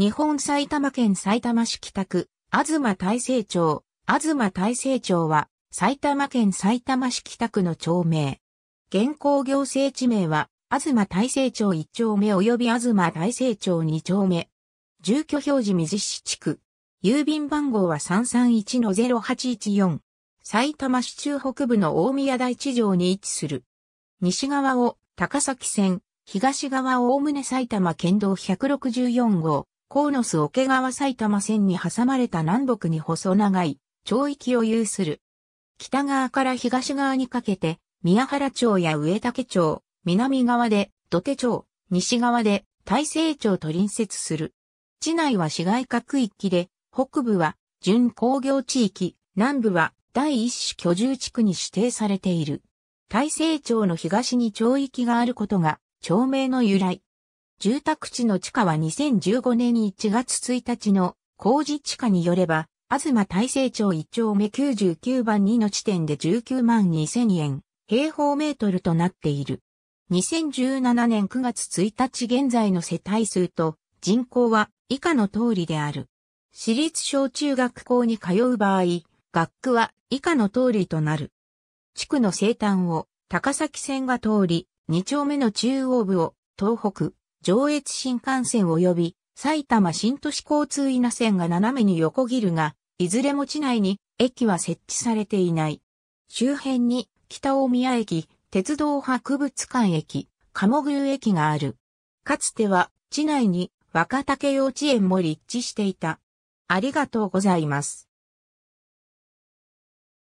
日本埼玉県埼玉市北区、東大成町、東大成町は、埼玉県埼玉市北区の町名。現行行政地名は、東大成町1丁目及び東大成町2丁目。住居表示水市地区。郵便番号は331-0814。埼玉市中北部の大宮台地上に位置する。西側を高崎線、東側をおおむね埼玉県道164号、鴻巣桶川埼玉線に挟まれた南北に細長い町域を有する。北側から東側にかけて、宮原町や上竹町、南側で土手町、西側で大成町と隣接する。地内は市街化区域で、北部は準工業地域、南部は第一種居住地区に指定されている。大成町の東に町域があることが、町名の由来。住宅地の地価は2015年1月1日の工事地価によれば、東大成町1丁目99番2の地点で19万2000円、平方メートルとなっている。2017年9月1日現在の世帯数と人口は以下の通りである。私立小中学校に通う場合、学区は以下の通りとなる。地区の西端を高崎線が通り、2丁目の中央部を東北、上越新幹線及び埼玉新都市交通稲線が斜めに横切るが、いずれも地内に駅は設置されていない。周辺に北大宮駅、鉄道博物館駅、鴨宮駅がある。かつては地内に若竹幼稚園も立地していた。ありがとうございます。